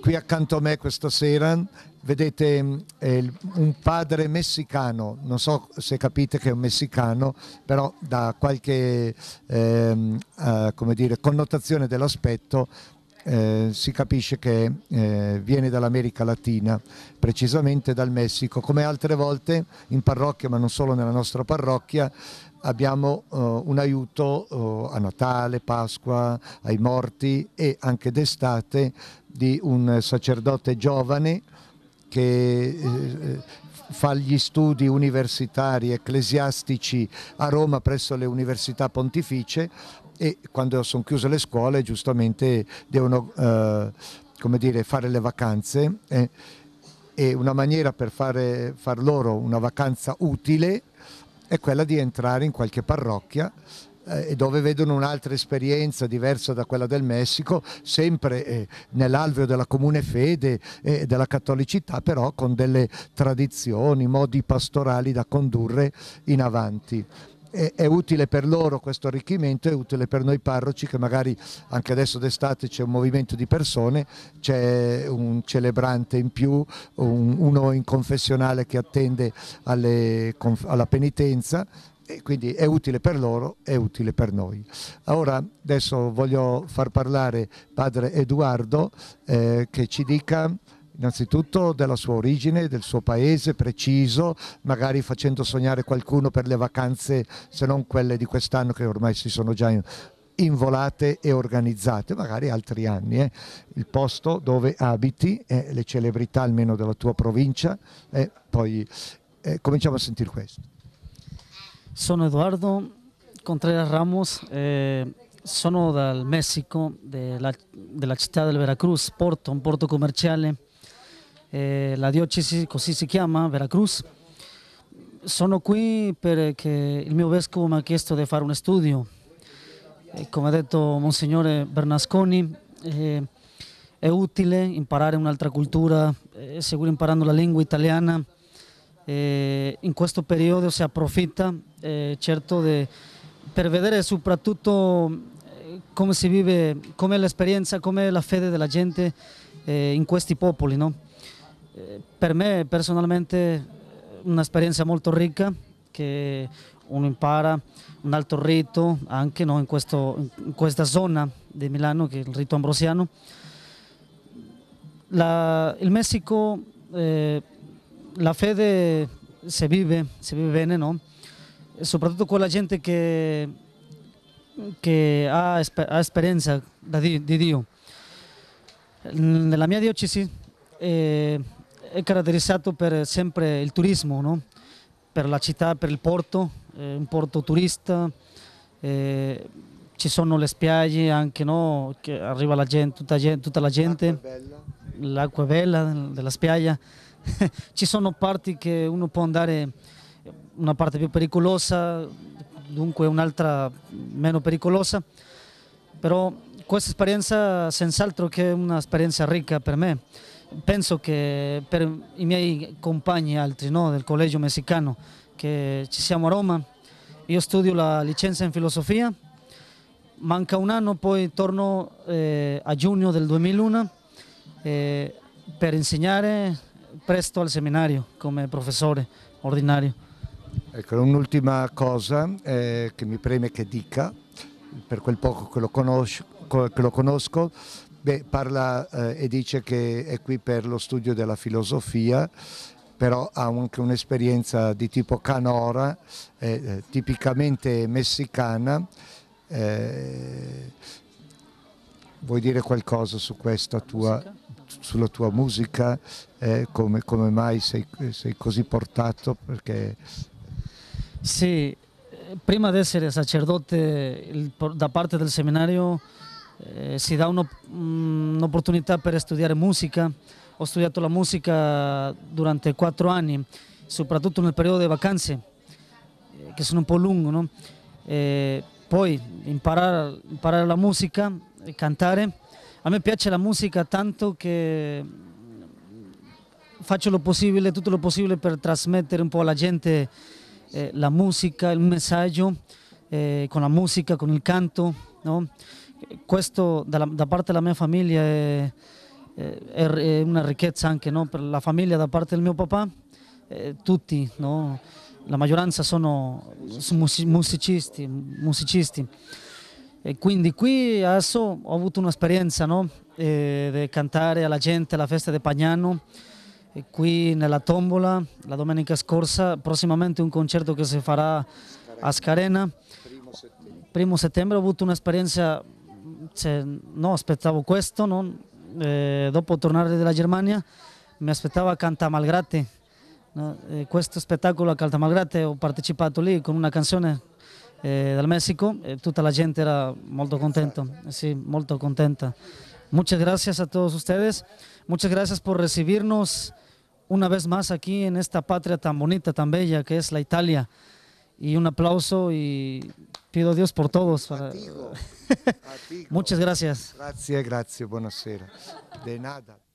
Qui accanto a me questa sera vedete mm, un padre messicano, non so se capite che è un messicano, però da qualche ehm, eh, eh, dire, connotazione dell'aspetto eh, si capisce che eh, viene dall'America Latina, precisamente dal Messico, come altre volte in parrocchia, ma non solo nella nostra parrocchia, abbiamo eh, un aiuto eh, a Natale, Pasqua, ai morti e anche d'estate di un sacerdote giovane che eh, fa gli studi universitari ecclesiastici a Roma presso le università pontificie e quando sono chiuse le scuole giustamente devono eh, come dire, fare le vacanze eh, e una maniera per fare far loro una vacanza utile è quella di entrare in qualche parrocchia eh, dove vedono un'altra esperienza diversa da quella del Messico, sempre eh, nell'alveo della comune fede e eh, della cattolicità, però con delle tradizioni, modi pastorali da condurre in avanti è, è, utile per loro questo arricchimento, è utile per noi parroci che magari anche adesso d'estate c'è un movimento di persone, c'è un celebrante in più, un, uno in confessionale che attende alle, alla penitenza quindi è utile per loro, è utile per noi. Ora adesso voglio far parlare padre Edoardo eh, che ci dica innanzitutto della sua origine, del suo paese preciso, magari facendo sognare qualcuno per le vacanze, se non quelle di quest'anno che ormai si sono già involate e organizzate, magari altri anni. Eh. Il posto dove abiti, eh, le celebrità almeno della tua provincia eh, poi cominciamo a sentire questo. Sono Edoardo Contreras Ramos, eh, sono dal Messico, della, della città del Veracruz, Porto, un porto commerciale eh, la diocesi così si chiama, Veracruz. Sono qui perché il mio vescovo mi ha chiesto di fare un studio. Eh, come ha detto Monsignore Bernasconi, eh, è utile imparare un'altra cultura, eh, seguire imparando la lingua italiana. Eh, in questo periodo si approfitta, eh, certo, de, per vedere soprattutto come si vive, com'è l'esperienza, com'è la fede della gente in questi popoli. No? para eh, per me personalmente un'esperienza molto rica que uno impara un alto rito anche no, in, questo, in, questa zona de Milano che è il rito ambrosiano. La, il Messico, eh, la fede si vive, si vive bene, no? E con la gente que che ha, ha, esperienza di, di Dio. Nella mia diocesi eh, è caratterizzato per sempre il turismo, no? per la città, per il porto, è un porto turista, eh, ci sono le spiagge anche, no? che arriva la gente, tutta, tutta, la gente, l'acqua bella. bella della spiaggia, ci sono parti che uno può andare, una parte più pericolosa, dunque un'altra meno pericolosa, però questa esperienza senz'altro che è un'esperienza ricca per me penso che per i miei compagni altri no, del collegio messicano che ci siamo a Roma, io studio la licenza in filosofia, manca un anno, poi torno eh, a giugno del 2001 eh, per insegnare presto al seminario come professore ordinario. Ecco, un'ultima cosa eh, che mi preme che dica, per quel poco che lo conosco, che lo conosco Beh, parla eh, e dice che è qui per lo studio della filosofia, però ha anche un'esperienza di tipo canora, eh, eh tipicamente messicana. Eh, vuoi dire qualcosa su questa tua, sulla tua musica? Eh, come, come, mai sei, sei così portato? Perché... Sì, eh, prima di essere sacerdote il, da parte del seminario eh, si dà mm, un'opportunità per studiare musica. Ho studiato la musica durante quattro anni, soprattutto nel periodo di vacanze, eh, che sono un po' lungo. No? Eh, poi imparare, imparare la musica, cantare. A me piace la musica tanto che mm, faccio lo possibile, tutto lo possibile per trasmettere un po' alla gente eh, la musica, il messaggio, eh, con la musica, con il canto. No? questo da, da parte della mia famiglia è, è, è una ricchezza anche no? per la famiglia da parte del mio papà, eh, tutti, no? la maggioranza sono musicisti, musicisti. E quindi qui adesso ho avuto un'esperienza no? eh, di cantare alla gente alla festa di Pagnano, e qui nella tombola la domenica scorsa, prossimamente un concerto che si farà a Scarena. Primo settembre ho avuto un'esperienza no, aspettavo questo, no de eh, dopo tornare la Germania me esperaba Cantamalgrate, no? espectáculo questo a Cantamalgrate ho partecipato con una canción eh, del México, e toda la gente era molto contenta, sì, molto contenta. Muchas gracias a todos ustedes, muchas gracias por recibirnos una vez más aquí en esta patria tan bonita, tan bella que es la Italia. Y un aplauso y pido Dios por todos. Muchas gracias. Gracias, gracias. noches. De nada.